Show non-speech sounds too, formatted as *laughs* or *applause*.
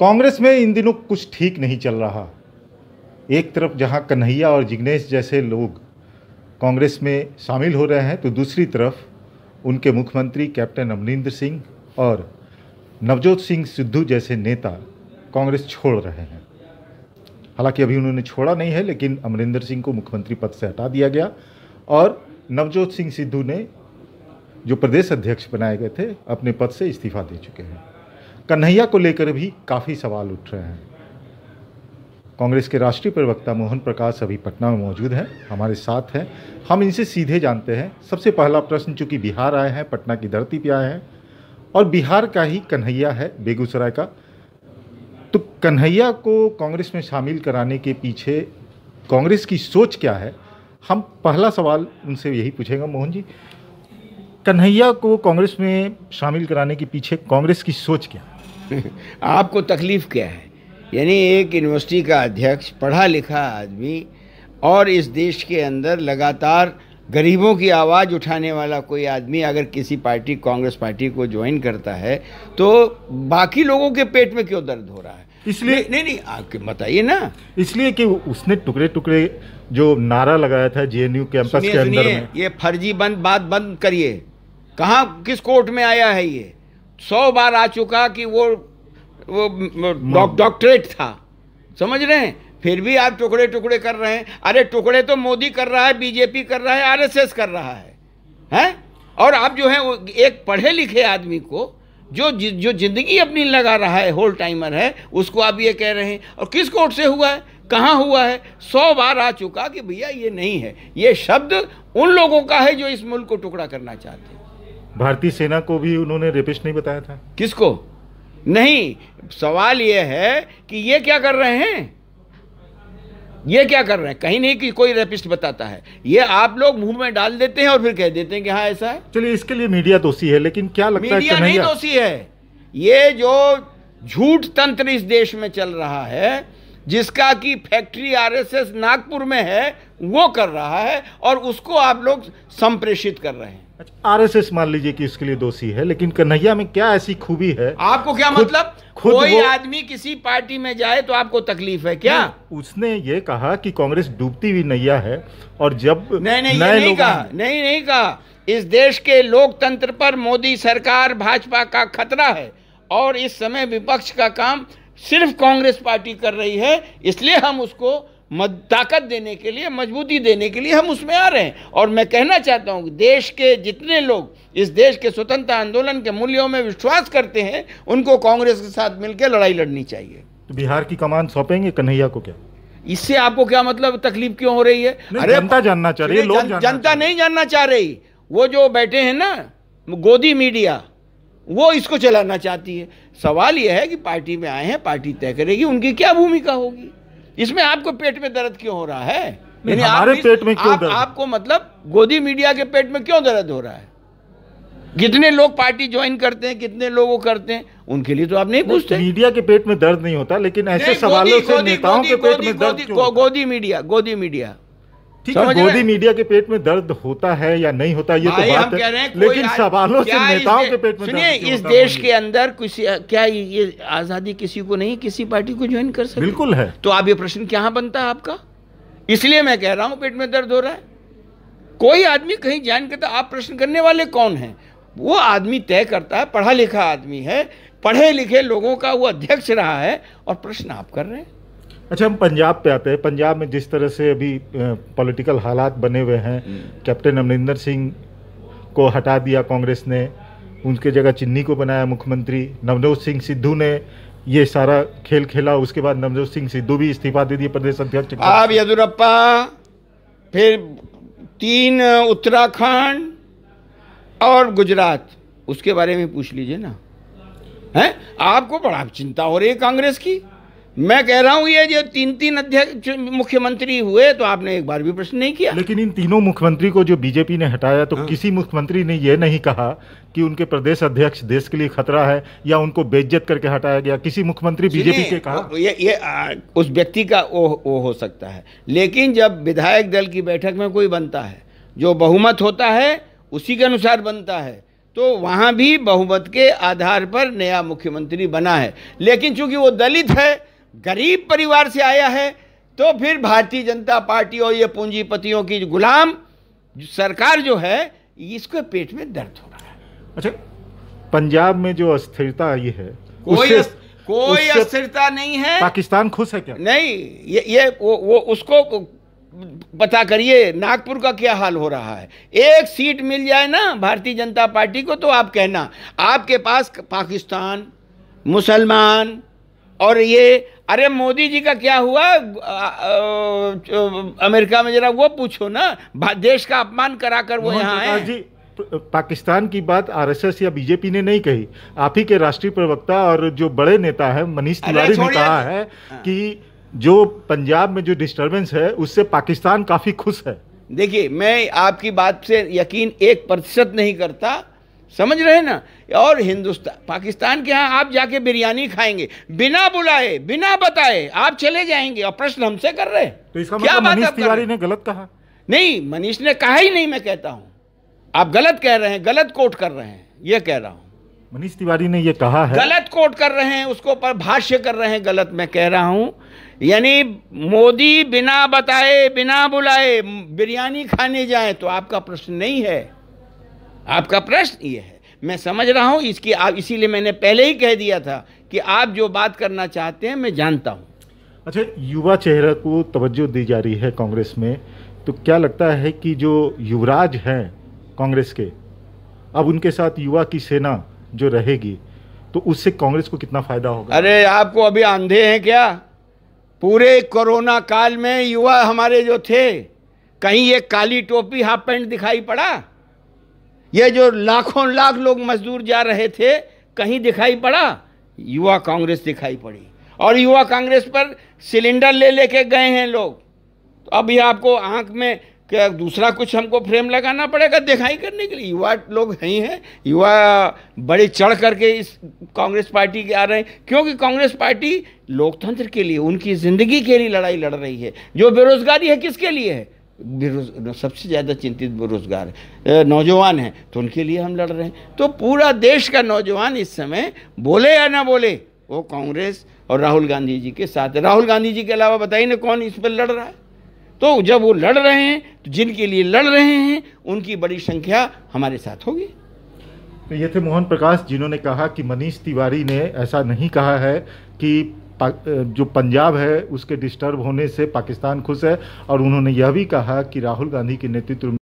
कांग्रेस में इन दिनों कुछ ठीक नहीं चल रहा एक तरफ जहां कन्हैया और जिग्नेश जैसे लोग कांग्रेस में शामिल हो रहे हैं तो दूसरी तरफ उनके मुख्यमंत्री कैप्टन अमरिंदर सिंह और नवजोत सिंह सिद्धू जैसे नेता कांग्रेस छोड़ रहे हैं हालांकि अभी उन्होंने छोड़ा नहीं है लेकिन अमरिंदर सिंह को मुख्यमंत्री पद से हटा दिया गया और नवजोत सिंह सिद्धू ने जो प्रदेश अध्यक्ष बनाए गए थे अपने पद से इस्तीफा दे चुके हैं कन्हैया को लेकर भी काफ़ी सवाल उठ रहे हैं कांग्रेस के राष्ट्रीय प्रवक्ता मोहन प्रकाश अभी पटना में मौजूद हैं हमारे साथ हैं हम इनसे सीधे जानते हैं सबसे पहला प्रश्न चूँकि बिहार आए हैं पटना की धरती पे आए हैं और बिहार का ही कन्हैया है बेगूसराय का तो कन्हैया को कांग्रेस में शामिल कराने के पीछे कांग्रेस की सोच क्या है हम पहला सवाल उनसे यही पूछेंगे मोहन जी कन्हैया को कांग्रेस में शामिल कराने के पीछे कांग्रेस की सोच क्या है *laughs* आपको तकलीफ़ क्या है यानी एक यूनिवर्सिटी का अध्यक्ष पढ़ा लिखा आदमी और इस देश के अंदर लगातार गरीबों की आवाज़ उठाने वाला कोई आदमी अगर किसी पार्टी कांग्रेस पार्टी को ज्वाइन करता है तो बाकी लोगों के पेट में क्यों दर्द हो रहा है इसलिए नहीं नहीं आपके बताइए ना इसलिए कि उसने टुकड़े टुकड़े जो नारा लगाया था जे कैंपस के अंदर में ये फर्जी बंद बात बंद करिए कहाँ किस कोर्ट में आया है ये सौ बार आ चुका कि वो वो डॉक्टरेट था समझ रहे हैं फिर भी आप टुकड़े टुकड़े कर रहे हैं अरे टुकड़े तो मोदी कर रहा है बीजेपी कर रहा है आरएसएस कर रहा है हैं और आप जो है एक पढ़े लिखे आदमी को जो जि, जो जिंदगी अपनी लगा रहा है होल टाइमर है उसको आप ये कह रहे हैं और किस कोर्ट से हुआ है कहाँ हुआ है सौ बार आ चुका कि भैया ये नहीं है ये शब्द उन लोगों का है जो इस मुल्क को टुकड़ा करना चाहते हैं भारतीय सेना को भी उन्होंने रेपिस्ट नहीं बताया था किसको नहीं सवाल यह है कि ये क्या कर रहे हैं ये क्या कर रहे हैं कहीं नहीं कि कोई रेपिस्ट बताता है ये आप लोग मुंह में डाल देते हैं और फिर कह देते हैं कि हाँ ऐसा है चलिए इसके लिए मीडिया दोषी है लेकिन क्या लगता मीडिया है नहीं दोषी है ये जो झूठ तंत्र इस देश में चल रहा है जिसका कि फैक्ट्री आरएसएस नागपुर में है वो कर रहा है और उसको आप लोग संप्रेषित कर रहे हैं अच्छा आरएसएस मान लीजिए कि इसके लिए दोषी है लेकिन कन्हैया में क्या ऐसी खूबी है आपको क्या खुद, मतलब खुद कोई आदमी किसी पार्टी में जाए तो आपको तकलीफ है क्या उसने ये कहा कि कांग्रेस डूबती हुई नैया है और जब नहीं नहीं नए नहीं कहा नहीं नहीं कहा इस देश के लोकतंत्र पर मोदी सरकार भाजपा का खतरा है और इस समय विपक्ष का काम सिर्फ कांग्रेस पार्टी कर रही है इसलिए हम उसको ताकत देने के लिए मजबूती देने के लिए हम उसमें आ रहे हैं और मैं कहना चाहता हूँ देश के जितने लोग इस देश के स्वतंत्र आंदोलन के मूल्यों में विश्वास करते हैं उनको कांग्रेस के साथ मिलकर लड़ाई लड़नी चाहिए तो बिहार की कमान सौंपेंगे कन्हैया को क्या इससे आपको क्या मतलब तकलीफ क्यों हो रही है अरे जनता जानना चाह रही है जनता नहीं जानना चाह रही वो जो बैठे हैं ना गोदी मीडिया वो इसको चलाना चाहती है सवाल यह है कि पार्टी में आए हैं पार्टी तय करेगी उनकी क्या भूमिका होगी इसमें आपको पेट में दर्द क्यों हो रहा है हमारे आप पेट में क्यों आप, आपको मतलब गोदी मीडिया के पेट में क्यों दर्द हो रहा है कितने लोग पार्टी ज्वाइन करते हैं कितने लोग वो करते हैं उनके लिए तो आप नहीं पूछते मीडिया के पेट में दर्द नहीं होता लेकिन ऐसे सवालों से नेताओं के पेट में दर्द गोदी मीडिया गोदी मीडिया ठीक है मोदी मीडिया के पेट में दर्द होता है या नहीं होता ये तो बात है लेकिन सवालों से नेताओं के पेट में सुनिए इस देश के अंदर किसी क्या ये आज़ादी किसी को नहीं किसी पार्टी को ज्वाइन कर सकते बिल्कुल है तो आप ये प्रश्न क्या बनता है आपका इसलिए मैं कह रहा हूँ पेट में दर्द हो रहा है कोई आदमी कहीं जान के तो आप प्रश्न करने वाले कौन हैं वो आदमी तय करता है पढ़ा लिखा आदमी है पढ़े लिखे लोगों का वो अध्यक्ष रहा है और प्रश्न आप कर रहे हैं अच्छा हम पंजाब पे आते हैं पंजाब में जिस तरह से अभी पॉलिटिकल हालात बने हुए हैं कैप्टन हम्म। अमरिंदर सिंह को हटा दिया कांग्रेस ने उनके जगह चिन्नी को बनाया मुख्यमंत्री नवजोत सिंह सिद्धू ने ये सारा खेल खेला उसके बाद नवजोत सिंह सिद्धू भी इस्तीफा दे दिए प्रदेश अध्यक्ष अब येदुरप्पा फिर तीन उत्तराखंड और गुजरात उसके बारे में पूछ लीजिए ना हैं आपको बड़ा चिंता हो रही है कांग्रेस की मैं कह रहा हूं ये जो तीन तीन अध्यक्ष मुख्यमंत्री हुए तो आपने एक बार भी प्रश्न नहीं किया लेकिन इन तीनों मुख्यमंत्री को जो बीजेपी ने हटाया तो हाँ। किसी मुख्यमंत्री ने ये नहीं कहा कि उनके प्रदेश अध्यक्ष देश के लिए खतरा है या उनको बेइज्जत करके हटाया गया किसी मुख्यमंत्री बीजेपी के कहा ये ये आ, उस व्यक्ति का वो, वो हो सकता है लेकिन जब विधायक दल की बैठक में कोई बनता है जो बहुमत होता है उसी के अनुसार बनता है तो वहाँ भी बहुमत के आधार पर नया मुख्यमंत्री बना है लेकिन चूंकि वो दलित है गरीब परिवार से आया है तो फिर भारतीय जनता पार्टी और ये पूंजीपतियों की गुलाम सरकार जो है इसको पेट में दर्द हो रहा है अच्छा पंजाब में जो अस्थिरता आई है कोई उस, कोई अस्थिरता नहीं है पाकिस्तान खुश है क्या नहीं ये ये वो, वो उसको पता करिए नागपुर का क्या हाल हो रहा है एक सीट मिल जाए ना भारतीय जनता पार्टी को तो आप कहना आपके पास पाकिस्तान मुसलमान और ये अरे मोदी जी का क्या हुआ आ, आ, अमेरिका में जरा वो पूछो ना देश का अपमान करा कर वो यहाँ आए पाकिस्तान की बात आरएसएस या बीजेपी ने नहीं कही आप ही के राष्ट्रीय प्रवक्ता और जो बड़े नेता है मनीष तिवारी ने कहा है हाँ। कि जो पंजाब में जो डिस्टरबेंस है उससे पाकिस्तान काफी खुश है देखिए मैं आपकी बात से यकीन एक प्रतिशत नहीं करता समझ रहे हैं ना और हिंदुस्तान पाकिस्तान के यहाँ आप जाके बिरयानी खाएंगे बिना बुलाए बिना बताए आप चले जाएंगे और प्रश्न हमसे कर रहे हैं तो इसका क्या मतलब तिवारी ने गलत कहा नहीं मनीष ने कहा ही नहीं मैं कहता हूँ आप गलत कह रहे हैं गलत कोट कर रहे हैं ये कह रहा हूँ मनीष तिवारी ने यह कहा है गलत कोट कर रहे हैं उसको पर भाष्य कर रहे हैं गलत मैं कह रहा हूँ यानी मोदी बिना बताए बिना बुलाए बिरयानी खाने जाए तो आपका प्रश्न नहीं है आपका प्रश्न ये है मैं समझ रहा हूँ इसकी आप इसीलिए मैंने पहले ही कह दिया था कि आप जो बात करना चाहते हैं मैं जानता हूँ अच्छा युवा चेहरा को तवज्जो दी जा रही है कांग्रेस में तो क्या लगता है कि जो युवराज हैं कांग्रेस के अब उनके साथ युवा की सेना जो रहेगी तो उससे कांग्रेस को कितना फायदा होगा अरे आपको अभी आंधे हैं क्या पूरे कोरोना काल में युवा हमारे जो थे कहीं ये काली टोपी हाफ पैंट दिखाई पड़ा ये जो लाखों लाख लोग मजदूर जा रहे थे कहीं दिखाई पड़ा युवा कांग्रेस दिखाई पड़ी और युवा कांग्रेस पर सिलेंडर ले लेके गए हैं लोग तो अब ये आपको आंख में क्या दूसरा कुछ हमको फ्रेम लगाना पड़ेगा दिखाई करने के लिए युवा लोग हैं ही हैं युवा बड़े चढ़ करके इस कांग्रेस पार्टी के आ रहे हैं क्योंकि कांग्रेस पार्टी लोकतंत्र के लिए उनकी ज़िंदगी के लिए लड़ाई लड़ रही है जो बेरोज़गारी है किसके लिए है बेरोज सबसे ज़्यादा चिंतित बेरोजगार नौजवान हैं तो उनके लिए हम लड़ रहे हैं तो पूरा देश का नौजवान इस समय बोले या ना बोले वो कांग्रेस और राहुल गांधी जी के साथ राहुल गांधी जी के अलावा बताइए ना कौन इस पर लड़ रहा है तो जब वो लड़ रहे हैं तो जिनके लिए लड़ रहे हैं उनकी बड़ी संख्या हमारे साथ होगी तो ये थे मोहन प्रकाश जिन्होंने कहा कि मनीष तिवारी ने ऐसा नहीं कहा है कि जो पंजाब है उसके डिस्टर्ब होने से पाकिस्तान खुश है और उन्होंने यह भी कहा कि राहुल गांधी के नेतृत्व